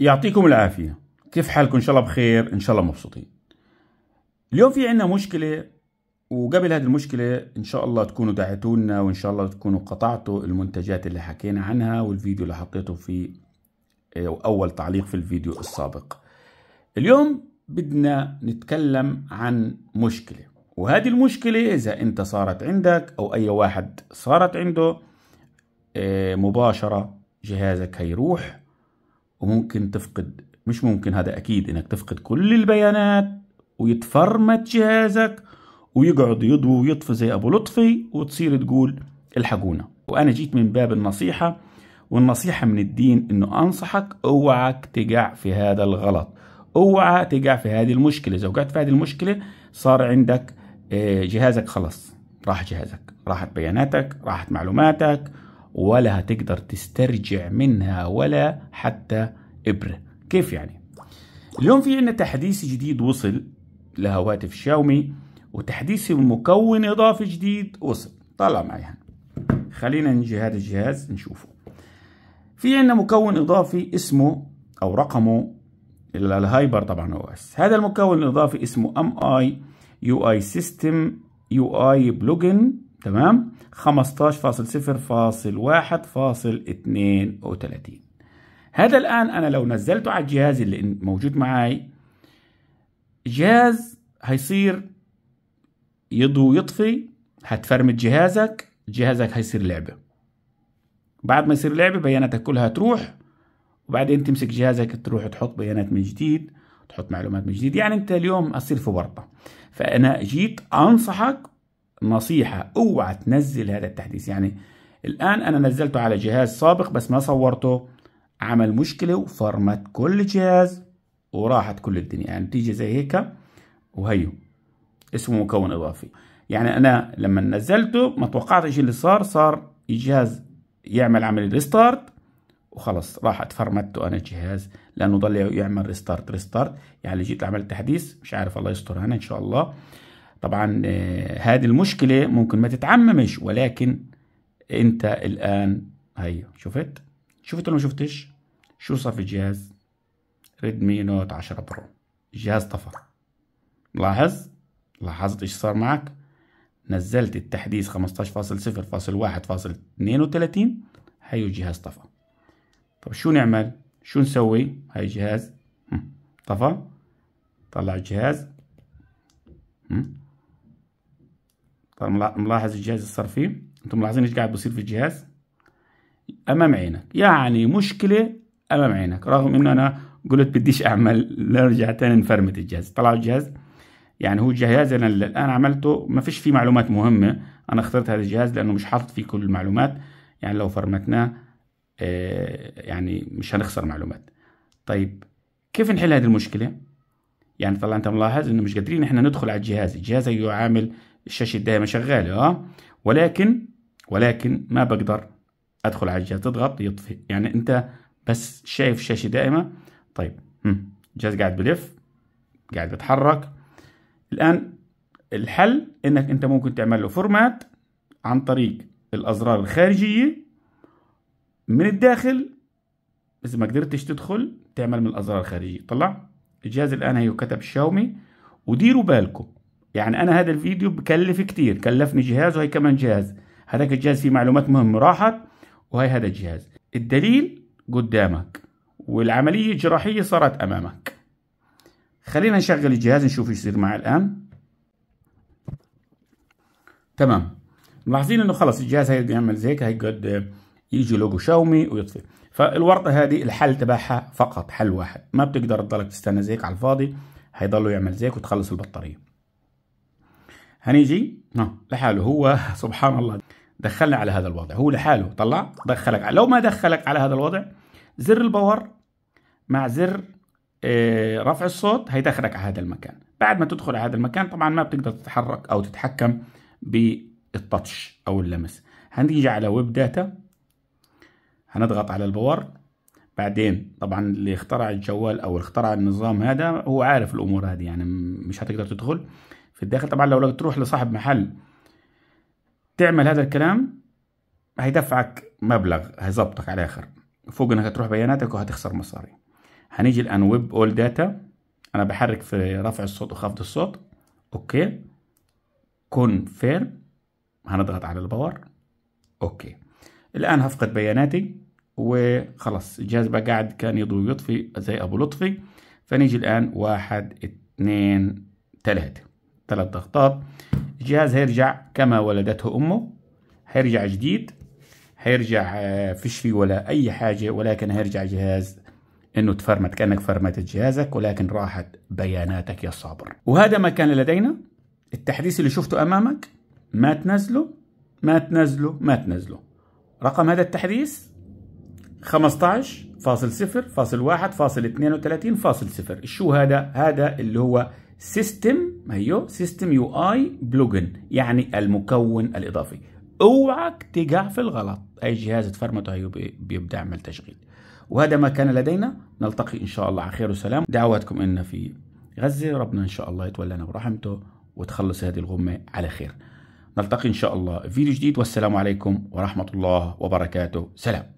يعطيكم العافية كيف حالكم إن شاء الله بخير إن شاء الله مبسوطين اليوم في عنا مشكلة وقبل هذه المشكلة إن شاء الله تكونوا دعيتوا لنا وإن شاء الله تكونوا قطعتوا المنتجات اللي حكينا عنها والفيديو اللي حطيته في آه، أول تعليق في الفيديو السابق اليوم بدنا نتكلم عن مشكلة وهذه المشكلة إذا أنت صارت عندك أو أي واحد صارت عنده آه، مباشرة جهازك هيروح وممكن تفقد مش ممكن هذا أكيد إنك تفقد كل البيانات ويتفرمت جهازك ويقعد يضوي ويطفي زي أبو لطفي وتصير تقول الحقونا وأنا جيت من باب النصيحة والنصيحة من الدين إنه أنصحك أوعك تقع في هذا الغلط اوعى تقع في هذه المشكلة إذا وقعت في هذه المشكلة صار عندك آه، جهازك خلص راح جهازك راحت بياناتك راحت معلوماتك ولا هتقدر تسترجع منها ولا حتى إبرة كيف يعني؟ اليوم في عندنا تحديث جديد وصل لهواتف شاومي وتحديث مكون إضافي جديد وصل طلع معي هنا خلينا نجي هذا الجهاز نشوفه في عندنا مكون إضافي اسمه أو رقمه الهايبر طبعا او اس هذا المكون الاضافي اسمه ام اي يو اي سيستم يو اي بلوجن تمام 15.0.1.32 هذا الآن أنا لو نزلته على الجهاز اللي موجود معي جهاز هيصير يضوي يطفي هتفرمت جهازك جهازك هيصير لعبة بعد ما يصير لعبة بياناتك كلها تروح وبعدين تمسك جهازك تروح تحط بيانات من جديد تحط معلومات من جديد يعني انت اليوم اصير في ورطه فانا جيت انصحك نصيحة اوعى تنزل هذا التحديث يعني الآن أنا نزلته على جهاز سابق بس ما صورته عمل مشكلة وفرمت كل جهاز وراحت كل الدنيا يعني بتيجي زي هيك وهيو اسمه مكون إضافي يعني أنا لما نزلته ما توقعتش اللي صار صار الجهاز يعمل عمل ريستارت وخلص راحت فرمته أنا الجهاز لأنه ضل يعمل ريستارت ريستارت يعني جيت عملت تحديث مش عارف الله يستر أنا إن شاء الله طبعا آه، هذه المشكلة ممكن ما تتعممش ولكن انت الآن هيا شفت شفت ولا ما شفتش شو صار في الجهاز ريدمي نوت 10 برو الجهاز طفر لاحظ لاحظت ايش صار معك نزلت التحديث 15.0.1.32 هيو الجهاز طفى طب شو نعمل شو نسوي هاي الجهاز طفى طلع الجهاز طيب ملاحظ الجهاز الصرفي انتم ملاحظين ايش قاعد بصير في الجهاز امام عينك يعني مشكله امام عينك رغم انه انا قلت بديش اعمل نرجع تاني نفرمت الجهاز طلعوا الجهاز يعني هو الجهاز انا الان عملته ما فيش فيه معلومات مهمه انا اخترت هذا الجهاز لانه مش حاطط فيه كل المعلومات يعني لو فرمتناه آه، يعني مش هنخسر معلومات طيب كيف نحل هذه المشكله يعني طلع انت ملاحظ انه مش قادرين احنا ندخل على الجهاز الجهاز يعامل الشاشه دائما شغاله اه ولكن ولكن ما بقدر ادخل على الجهاز تضغط يطفي يعني انت بس شايف الشاشه دائمه طيب الجهاز قاعد بلف قاعد بتحرك الان الحل انك انت ممكن تعمل له فورمات عن طريق الازرار الخارجيه من الداخل اذا ما قدرتش تدخل تعمل من الازرار الخارجيه طلع الجهاز الان هيو كتب شاومي وديروا بالكم يعني انا هذا الفيديو بكلف كتير كلفني جهاز وهي كمان جهاز هذاك الجهاز فيه معلومات مهمه راحت وهي هذا الجهاز الدليل قدامك والعمليه الجراحيه صارت امامك خلينا نشغل الجهاز نشوف ايش يصير معه الان تمام ملاحظين انه خلص الجهاز هي بيعمل زيك هي قد يجي لوجو شاومي ويطفي فالورطه هذه الحل تبعها فقط حل واحد ما بتقدر تضلك تستنى زيك على الفاضي هيضلوا يعمل زيك وتخلص البطاريه هنيجي نعم. لحاله هو سبحان الله دخلنا على هذا الوضع هو لحاله طلع دخلك لو ما دخلك على هذا الوضع زر الباور مع زر آه، رفع الصوت هيدخلك على هذا المكان بعد ما تدخل على هذا المكان طبعا ما بتقدر تتحرك او تتحكم بالتاتش او اللمس هنيجي على ويب داتا هنضغط على الباور بعدين طبعا اللي اخترع الجوال او اخترع النظام هذا هو عارف الامور هذه يعني مش هتقدر تدخل في الداخل طبعا لو تروح لصاحب محل تعمل هذا الكلام هيدفعك مبلغ هيظبطك على الاخر فوق انك تروح بياناتك وهتخسر مصاري هنيجي الان ويب اول داتا انا بحرك في رفع الصوت وخفض الصوت اوكي كونفيرم هنضغط على الباور اوكي الان هفقد بياناتي وخلاص الجهاز بقى قاعد كان يضوي ويطفي زي ابو لطفي فنيجي الان واحد اثنين ثلاثه ثلاث ضغطات الجهاز هيرجع كما ولدته امه هيرجع جديد هيرجع آه، فيش فيه ولا اي حاجه ولكن هيرجع جهاز انه تفرمت كانك فرمتت جهازك ولكن راحت بياناتك يا صابر وهذا ما كان لدينا التحديث اللي شفته امامك ما تنزله ما تنزله ما تنزله رقم هذا التحديث 15 فاصل فاصل فاصل فاصل شو هذا هذا اللي هو سيستم هيو سيستم يو اي بلوجن يعني المكون الاضافي اوعك تقع في الغلط اي جهاز تفرمته هيو بيبدا يعمل تشغيل وهذا ما كان لدينا نلتقي ان شاء الله على خير وسلام دعواتكم ان في غزه ربنا ان شاء الله يتولانا برحمته وتخلص هذه الغمه على خير نلتقي ان شاء الله في فيديو جديد والسلام عليكم ورحمه الله وبركاته سلام